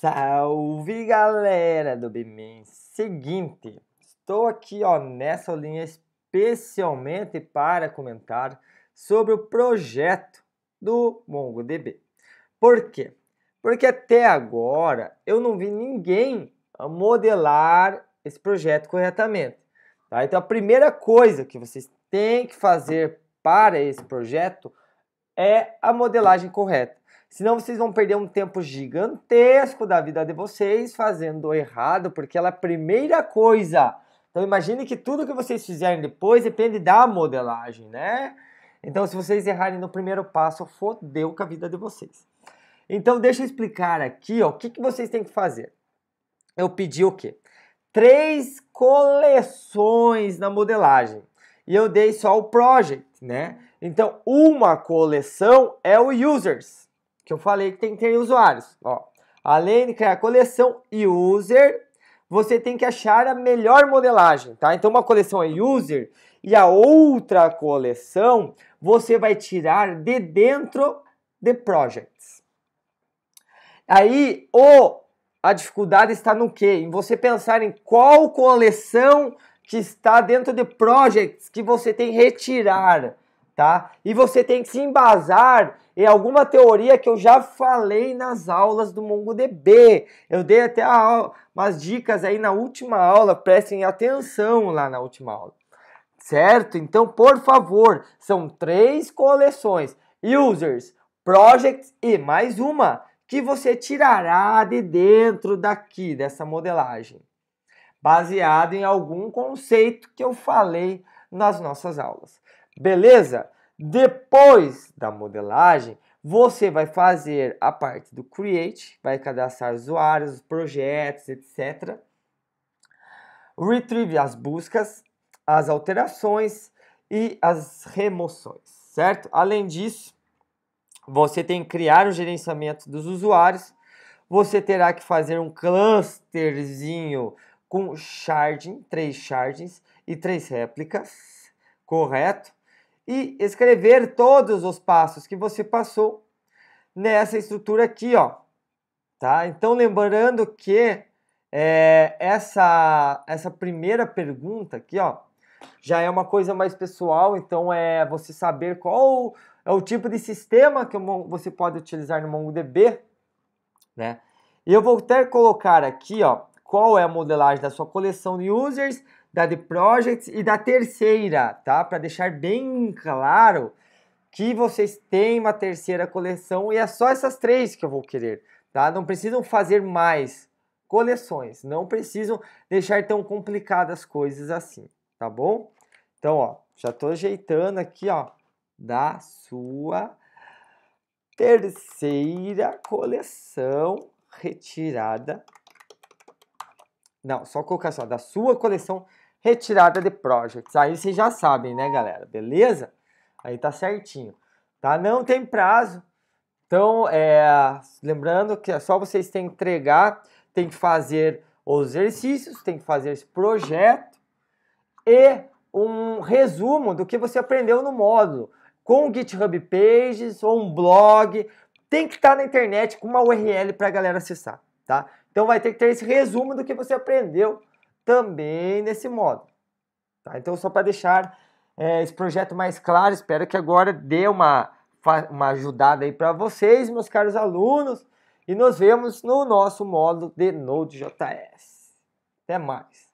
Salve galera do Bimin! Seguinte, estou aqui ó, nessa linha especialmente para comentar sobre o projeto do MongoDB. Por quê? Porque até agora eu não vi ninguém modelar esse projeto corretamente. Tá? Então a primeira coisa que vocês têm que fazer para esse projeto é a modelagem correta. Senão vocês vão perder um tempo gigantesco da vida de vocês fazendo errado, porque ela é a primeira coisa. Então imagine que tudo que vocês fizerem depois depende da modelagem, né? Então se vocês errarem no primeiro passo, fodeu com a vida de vocês. Então deixa eu explicar aqui ó, o que, que vocês têm que fazer. Eu pedi o quê? Três coleções na modelagem. E eu dei só o project, né? Então uma coleção é o users, que eu falei que tem que ter usuários. Ó, além de criar a coleção user, você tem que achar a melhor modelagem, tá? Então uma coleção é user e a outra coleção você vai tirar de dentro de projects. Aí o a dificuldade está no quê? Em você pensar em qual coleção que está dentro de projects que você tem que retirar tá? E você tem que se embasar em alguma teoria que eu já falei nas aulas do MongoDB. Eu dei até a, umas dicas aí na última aula, prestem atenção lá na última aula. Certo? Então, por favor, são três coleções: users, projects e mais uma que você tirará de dentro daqui dessa modelagem, baseado em algum conceito que eu falei nas nossas aulas. Beleza? Depois da modelagem, você vai fazer a parte do Create, vai cadastrar usuários, projetos, etc. Retrieve as buscas, as alterações e as remoções, certo? Além disso, você tem que criar o gerenciamento dos usuários, você terá que fazer um clusterzinho com charging três shardings e três réplicas, correto? e escrever todos os passos que você passou nessa estrutura aqui, ó. Tá? Então, lembrando que é, essa, essa primeira pergunta aqui, ó, já é uma coisa mais pessoal, então é você saber qual é o tipo de sistema que você pode utilizar no MongoDB, né? E eu vou até colocar aqui, ó, qual é a modelagem da sua coleção de users, da de projects e da terceira, tá? Para deixar bem claro que vocês têm uma terceira coleção e é só essas três que eu vou querer, tá? Não precisam fazer mais coleções, não precisam deixar tão complicadas coisas assim, tá bom? Então, ó, já tô ajeitando aqui, ó, da sua terceira coleção retirada não, só colocar só assim, da sua coleção retirada de projects. Aí vocês já sabem, né, galera? Beleza? Aí tá certinho. Tá? Não tem prazo. Então, é, lembrando que é só vocês têm que entregar, tem que fazer os exercícios, tem que fazer esse projeto e um resumo do que você aprendeu no módulo, com o GitHub Pages ou um blog, tem que estar tá na internet com uma URL para a galera acessar, tá? Então vai ter que ter esse resumo do que você aprendeu também nesse módulo. Tá? Então só para deixar é, esse projeto mais claro, espero que agora dê uma, uma ajudada aí para vocês, meus caros alunos, e nos vemos no nosso módulo de Node.js. Até mais!